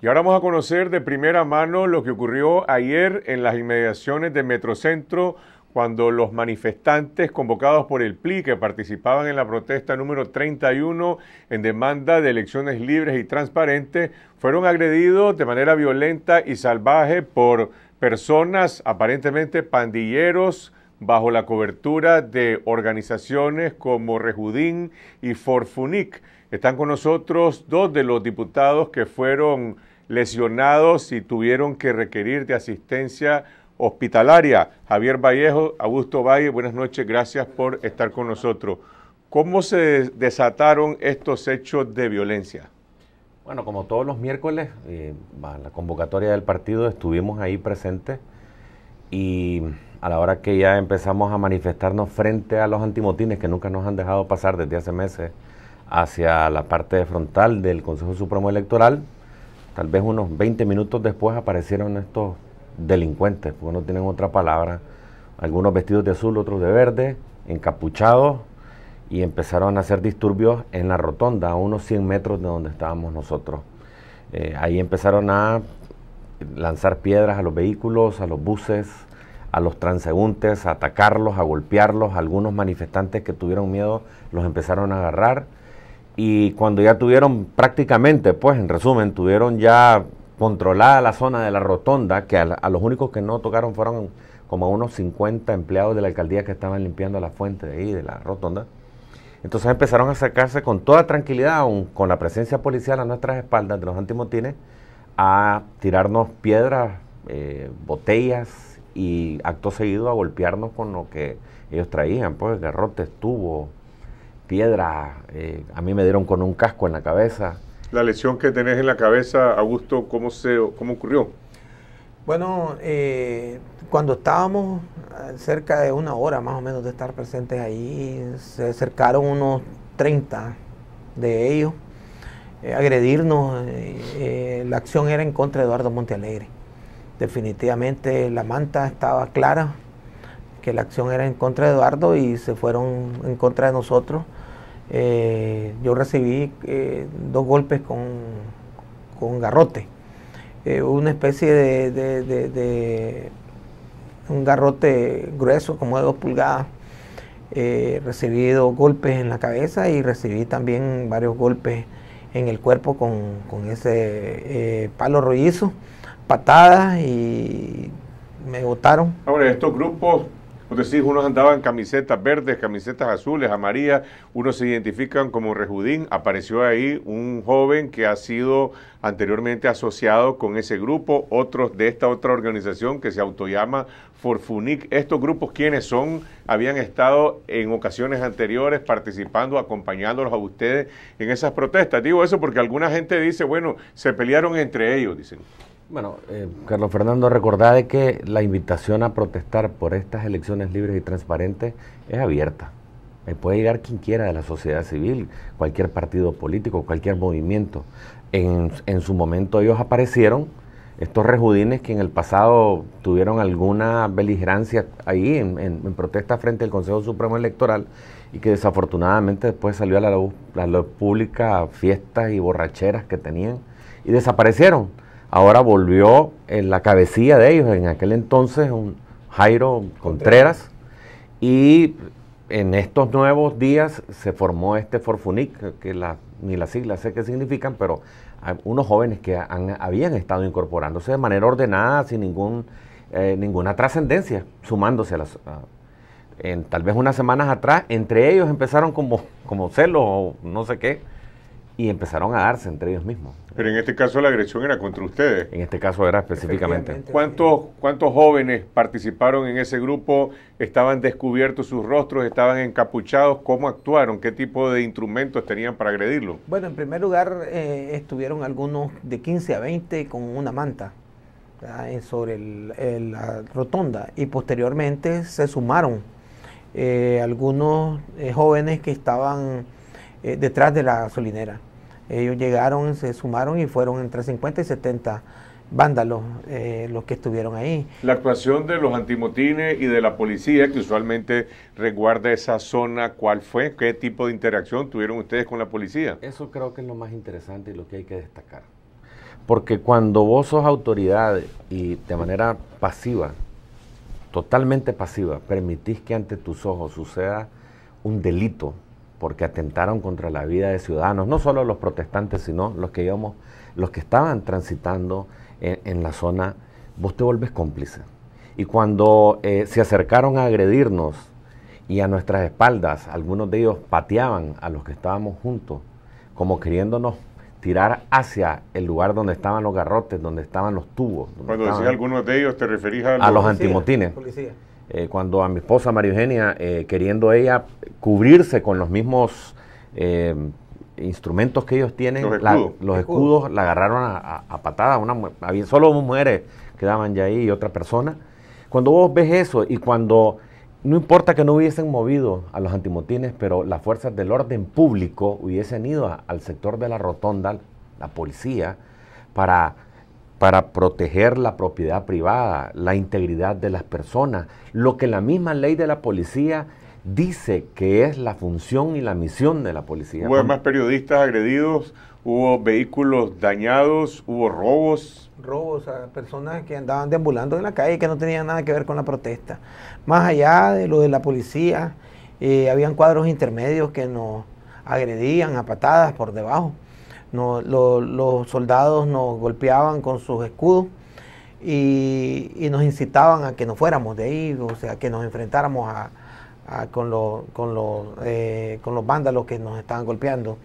Y ahora vamos a conocer de primera mano lo que ocurrió ayer en las inmediaciones de Metrocentro cuando los manifestantes convocados por el PLI que participaban en la protesta número 31 en demanda de elecciones libres y transparentes fueron agredidos de manera violenta y salvaje por personas aparentemente pandilleros bajo la cobertura de organizaciones como Rejudín y Forfunic. Están con nosotros dos de los diputados que fueron lesionados y tuvieron que requerir de asistencia hospitalaria. Javier Vallejo, Augusto Valle, buenas noches, gracias por estar con nosotros. ¿Cómo se desataron estos hechos de violencia? Bueno, como todos los miércoles, eh, la convocatoria del partido estuvimos ahí presentes y a la hora que ya empezamos a manifestarnos frente a los antimotines que nunca nos han dejado pasar desde hace meses hacia la parte frontal del Consejo Supremo Electoral, tal vez unos 20 minutos después aparecieron estos delincuentes, porque no tienen otra palabra, algunos vestidos de azul, otros de verde, encapuchados, y empezaron a hacer disturbios en la rotonda, a unos 100 metros de donde estábamos nosotros. Eh, ahí empezaron a lanzar piedras a los vehículos, a los buses, a los transeúntes, a atacarlos, a golpearlos. Algunos manifestantes que tuvieron miedo los empezaron a agarrar y cuando ya tuvieron prácticamente, pues en resumen, tuvieron ya controlada la zona de la rotonda, que a, los únicos que no tocaron fueron como unos 50 empleados de la alcaldía que estaban limpiando la fuente de ahí, de la rotonda. Entonces empezaron a acercarse con toda tranquilidad, con la presencia policial a nuestras espaldas de los antimotines, a tirarnos piedras, eh, botellas y acto seguido a golpearnos con lo que ellos traían, pues garrote, estuvo Piedra, eh, a mí me dieron con un casco en la cabeza. La lesión que tenés en la cabeza, Augusto, ¿cómo, se, cómo ocurrió? Bueno, eh, cuando estábamos cerca de una hora más o menos de estar presentes ahí, se acercaron unos 30 de ellos a eh, agredirnos. la acción era en contra de Eduardo Montealegre. Definitivamente la manta estaba clara que la acción era en contra de Eduardo y se fueron en contra de nosotros. Eh, yo recibí eh, dos golpes con, con garrote, eh, una especie de, un garrote grueso, como de dos pulgadas. recibí dos golpes en la cabeza y recibí también varios golpes en el cuerpo con, con ese palo rollizo, patadas y me botaron. Ahora, estos grupos Vos sí, unos andaban camisetas verdes, camisetas azules, amarillas, unos se identifican como Rejudín. Apareció ahí un joven que ha sido anteriormente asociado con ese grupo, otros de esta otra organización que se autoyama Forfunic. ¿Estos grupos quiénes son? Habían estado en ocasiones anteriores participando, acompañándolos a ustedes en esas protestas. Digo eso porque alguna gente dice, bueno, se pelearon entre ellos, dicen. Bueno, eh, Carlos Fernando, recordad que la invitación a protestar por estas elecciones libres y transparentes es abierta. Eh, puede llegar quien quiera de la sociedad civil, cualquier partido político, cualquier movimiento. En, su momento ellos aparecieron, estos rejudines que en el pasado tuvieron alguna beligerancia ahí en, protesta frente al Consejo Supremo Electoral y que desafortunadamente después salió a la luz, a la luz pública fiestas y borracheras que tenían y desaparecieron ahora volvió en la cabecilla de ellos, en aquel entonces un Jairo Contreras, y en estos nuevos días se formó este Forfunic, que ni las siglas sé qué significan, pero unos jóvenes que habían estado incorporándose de manera ordenada, sin ningún, eh, ninguna trascendencia, sumándose a las... en, tal vez unas semanas atrás, entre ellos empezaron como, como celos o no sé qué, y empezaron a darse entre ellos mismos. Pero en este caso la agresión era contra ustedes. En este caso era específicamente. ¿Cuántos, ¿Cuántos jóvenes participaron en ese grupo? ¿Estaban descubiertos sus rostros? ¿Estaban encapuchados? ¿Cómo actuaron? ¿Qué tipo de instrumentos tenían para agredirlo? Bueno, en primer lugar eh, estuvieron algunos de 15 a 20 con una manta eh, sobre la rotonda y posteriormente se sumaron eh, algunos jóvenes que estaban detrás de la gasolinera. Ellos llegaron, se sumaron y fueron entre 50 y 70 vándalos eh, los que estuvieron ahí. La actuación de los antimotines y de la policía que usualmente resguarda esa zona, ¿cuál fue? ¿Qué tipo de interacción tuvieron ustedes con la policía? Eso creo que es lo más interesante y lo que hay que destacar. Porque cuando vos sos autoridad y de manera pasiva, totalmente pasiva, permitís que ante tus ojos suceda un delito porque atentaron contra la vida de ciudadanos, no solo los protestantes, sino los que íbamos, los que estaban transitando en, la zona, vos te vuelves cómplice. Y cuando eh, se acercaron a agredirnos y a nuestras espaldas, algunos de ellos pateaban a los que estábamos juntos, como queriéndonos tirar hacia el lugar donde estaban los garrotes, donde estaban los tubos. Cuando decís algunos de ellos, te referís a los, a los antimotines. Eh, cuando a mi esposa María Eugenia, eh, queriendo ella cubrirse con los mismos eh, instrumentos que ellos tienen, los escudos, la, agarraron a, a, patada, una, había, solo mujeres quedaban ya ahí y otra persona. Cuando vos ves eso y cuando no importa que no hubiesen movido a los antimotines, pero las fuerzas del orden público hubiesen ido al sector de la rotonda, la policía, para para proteger la propiedad privada, la integridad de las personas, lo que la misma ley de la policía dice que es la función y la misión de la policía. Hubo más periodistas agredidos, hubo vehículos dañados, hubo robos. Robos a personas que andaban deambulando en la calle que no tenían nada que ver con la protesta. Más allá de lo de la policía, eh, habían cuadros intermedios que nos agredían a patadas por debajo los soldados nos golpeaban con sus escudos y, nos incitaban a que nos fuéramos de ahí, o sea, que nos enfrentáramos con, los, con, los, eh, con los vándalos que nos estaban golpeando.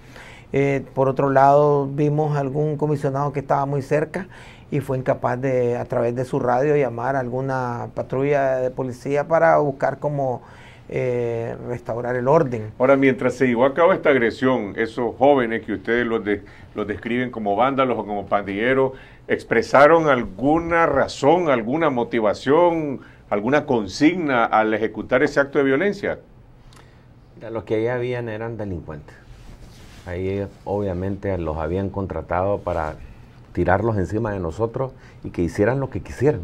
Eh, por otro lado, vimos algún comisionado que estaba muy cerca y fue incapaz de, a través de su radio, llamar a alguna patrulla de policía para buscar cómo eh, restaurar el orden. Ahora, mientras se llevó a cabo esta agresión, esos jóvenes que ustedes los, describen como vándalos o como pandilleros, ¿expresaron alguna razón, alguna motivación, alguna consigna al ejecutar ese acto de violencia? los que ahí habían eran delincuentes. Ahí eh, obviamente los habían contratado para tirarlos encima de nosotros y que hicieran lo que quisieran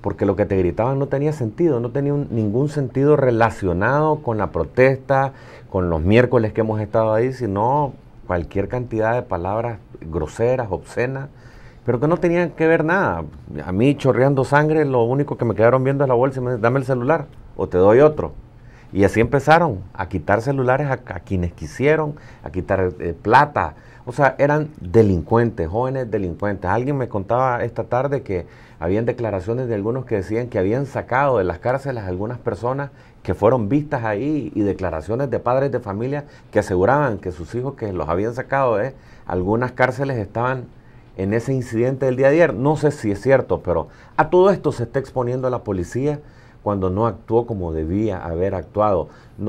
porque lo que te gritaban no tenía sentido, no tenía ningún sentido relacionado con la protesta, con los miércoles que hemos estado ahí, sino cualquier cantidad de palabras groseras, obscenas, pero que no tenían que ver nada. A mí chorreando sangre, lo único que me quedaron viendo es la bolsa y me dicen, dame el celular o te doy otro. Y así empezaron a quitar celulares a, quienes quisieron, a quitar eh, plata. O sea, eran delincuentes, jóvenes delincuentes. Alguien me contaba esta tarde que habían declaraciones de algunos que decían que habían sacado de las cárceles a algunas personas que fueron vistas ahí y declaraciones de padres de familia que aseguraban que sus hijos que los habían sacado de algunas cárceles estaban en ese incidente del día de ayer. No sé si es cierto, pero a todo esto se está exponiendo la policía cuando no actuó como debía haber actuado.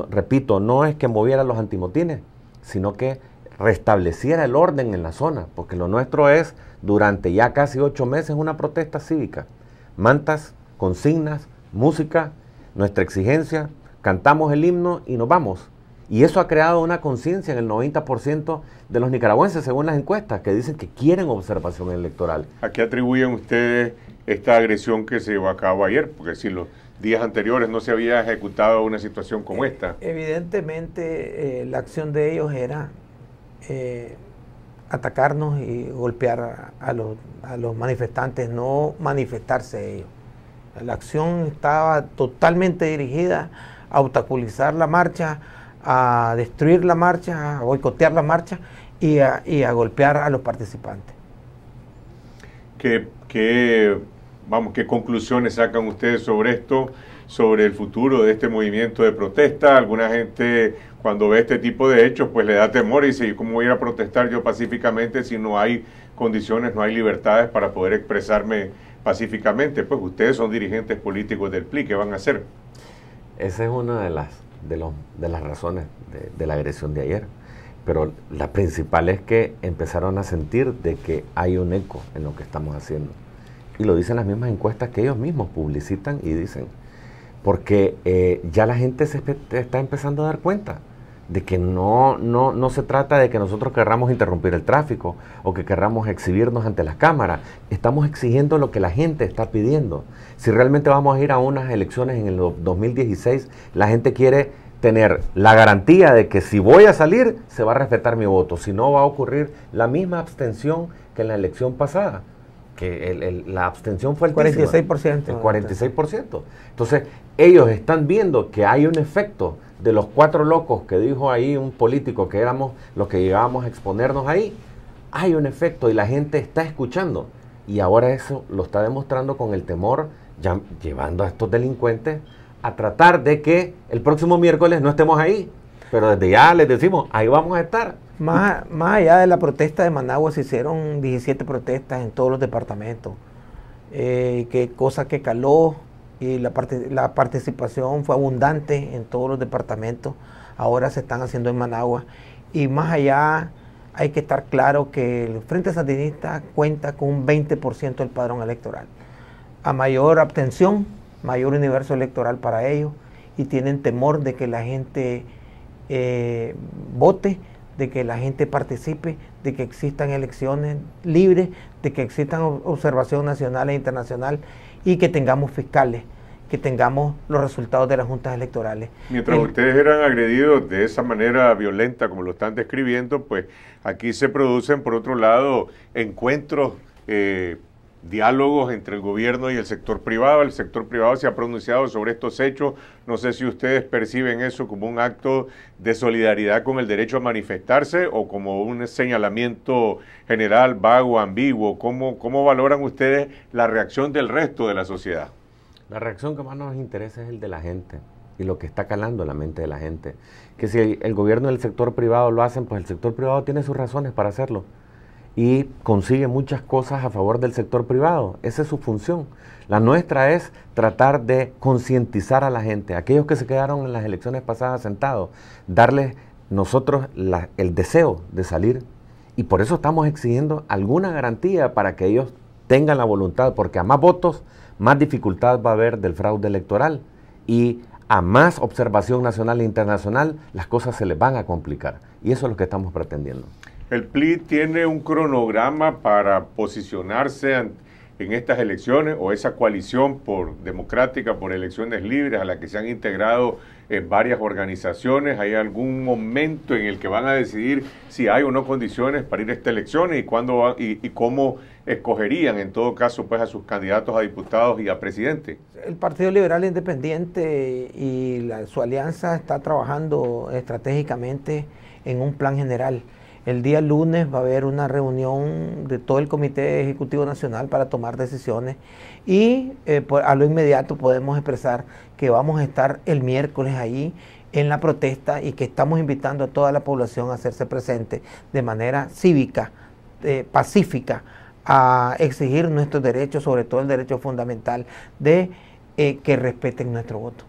repito, no es que moviera los antimotines, sino que restableciera el orden en la zona, porque lo nuestro es, durante ya casi ocho meses, una protesta cívica. Mantas, consignas, música, nuestra exigencia, cantamos el himno y nos vamos. Y eso ha creado una conciencia en el 90% de los nicaragüenses, según las encuestas, que dicen que quieren observación electoral. ¿A qué atribuyen ustedes esta agresión que se llevó a cabo ayer? Porque si los días anteriores no se había ejecutado una situación como eh, esta. Evidentemente, eh, la acción de ellos era eh, atacarnos y golpear a los, manifestantes, no manifestarse ellos. La acción estaba totalmente dirigida a obstaculizar la marcha, a destruir la marcha, a boicotear la marcha y a, golpear a los participantes. vamos, ¿Qué conclusiones sacan ustedes sobre esto? sobre el futuro de este movimiento de protesta. Alguna gente cuando ve este tipo de hechos pues le da temor y dice, ¿cómo voy a protestar yo pacíficamente si no hay condiciones, no hay libertades para poder expresarme pacíficamente? Pues ustedes son dirigentes políticos del PLI, ¿qué van a hacer? Esa es una de las, de las razones de, de la agresión de ayer pero la principal es que empezaron a sentir de que hay un eco en lo que estamos haciendo. Y lo dicen las mismas encuestas que ellos mismos publicitan y dicen, porque eh, ya la gente se está empezando a dar cuenta de que no, no, no se trata de que nosotros querramos interrumpir el tráfico o que querramos exhibirnos ante las cámaras. Estamos exigiendo lo que la gente está pidiendo. Si realmente vamos a ir a unas elecciones en el 2016, la gente quiere tener la garantía de que si voy a salir, se va a respetar mi voto. Si no, va a ocurrir la misma abstención que en la elección pasada que la abstención fue el 46%. El 46%. Entonces, ellos están viendo que hay un efecto de los cuatro locos que dijo ahí un político que éramos los que llegábamos a exponernos ahí. Hay un efecto y la gente está escuchando. Y ahora eso lo está demostrando con el temor, llevando a estos delincuentes a tratar de que el próximo miércoles no estemos ahí pero desde ya les decimos, ahí vamos a estar. Más, más allá de la protesta de Managua, se hicieron 17 protestas en todos los departamentos. Eh, que cosa que caló y la, parte, la participación fue abundante en todos los departamentos. Ahora se están haciendo en Managua. Y más allá, hay que estar claro que el Frente Sandinista cuenta con un 20% del padrón electoral. A mayor abstención, mayor universo electoral para ellos y tienen temor de que la gente eh, vote, de que la gente participe, de que existan elecciones libres, de que existan observación nacional e internacional y que tengamos fiscales, que tengamos los resultados de las juntas electorales. Mientras ustedes eran agredidos de esa manera violenta como lo están describiendo, pues aquí se producen, por otro lado, encuentros eh, diálogos entre el gobierno y el sector privado. El sector privado se ha pronunciado sobre estos hechos. No sé si ustedes perciben eso como un acto de solidaridad con el derecho a manifestarse o como un señalamiento general, vago, ambiguo. ¿Cómo, valoran ustedes la reacción del resto de la sociedad? La reacción que más nos interesa es el de la gente y lo que está calando en la mente de la gente. Que si el gobierno y el sector privado lo hacen, pues el sector privado tiene sus razones para hacerlo y consigue muchas cosas a favor del sector privado. Esa es su función. La nuestra es tratar de concientizar a la gente, aquellos que se quedaron en las elecciones pasadas sentados, darles nosotros el deseo de salir y por eso estamos exigiendo alguna garantía para que ellos tengan la voluntad, porque a más votos, más dificultad va a haber del fraude electoral y a más observación nacional e internacional, las cosas se les van a complicar. Y eso es lo que estamos pretendiendo. El PLI tiene un cronograma para posicionarse en estas elecciones o esa coalición por democrática, por elecciones libres a la que se han integrado en varias organizaciones. ¿Hay algún momento en el que van a decidir si hay o no condiciones para ir a estas elecciones y, cuándo y, cómo escogerían en todo caso pues a sus candidatos a diputados y a presidente? El Partido Liberal Independiente y su alianza está trabajando estratégicamente en un plan general el día lunes va a haber una reunión de todo el Comité Ejecutivo Nacional para tomar decisiones y eh, pues, a lo inmediato podemos expresar que vamos a estar el miércoles ahí en la protesta y que estamos invitando a toda la población a hacerse presente de manera cívica, eh, pacífica, a exigir nuestros derechos, sobre todo el derecho fundamental de eh, que respeten nuestro voto.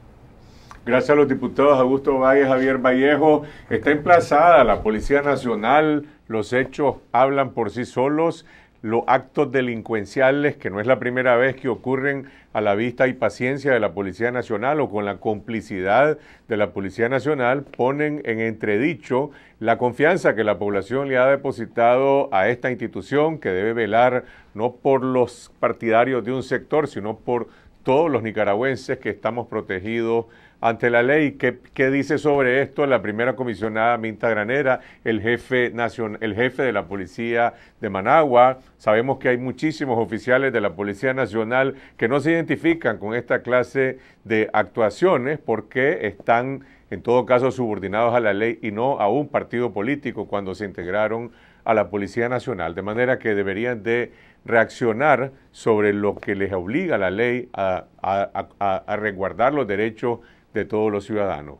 Gracias a los diputados Augusto Valle, Javier Vallejo. Está emplazada la Policía Nacional. Los hechos hablan por sí solos. Los actos delincuenciales, que no es la primera vez que ocurren a la vista y paciencia de la Policía Nacional o con la complicidad de la Policía Nacional, ponen en entredicho la confianza que la población le ha depositado a esta institución que debe velar no por los partidarios de un sector, sino por todos los nicaragüenses que estamos protegidos ante la ley. ¿Qué, dice sobre esto la primera comisionada Minta Granera, el jefe, el jefe de la Policía de Managua? Sabemos que hay muchísimos oficiales de la Policía Nacional que no se identifican con esta clase de actuaciones porque están, en todo caso, subordinados a la ley y no a un partido político cuando se integraron a la Policía Nacional, de manera que deberían de reaccionar sobre lo que les obliga la ley a, a, a resguardar los derechos de todos los ciudadanos.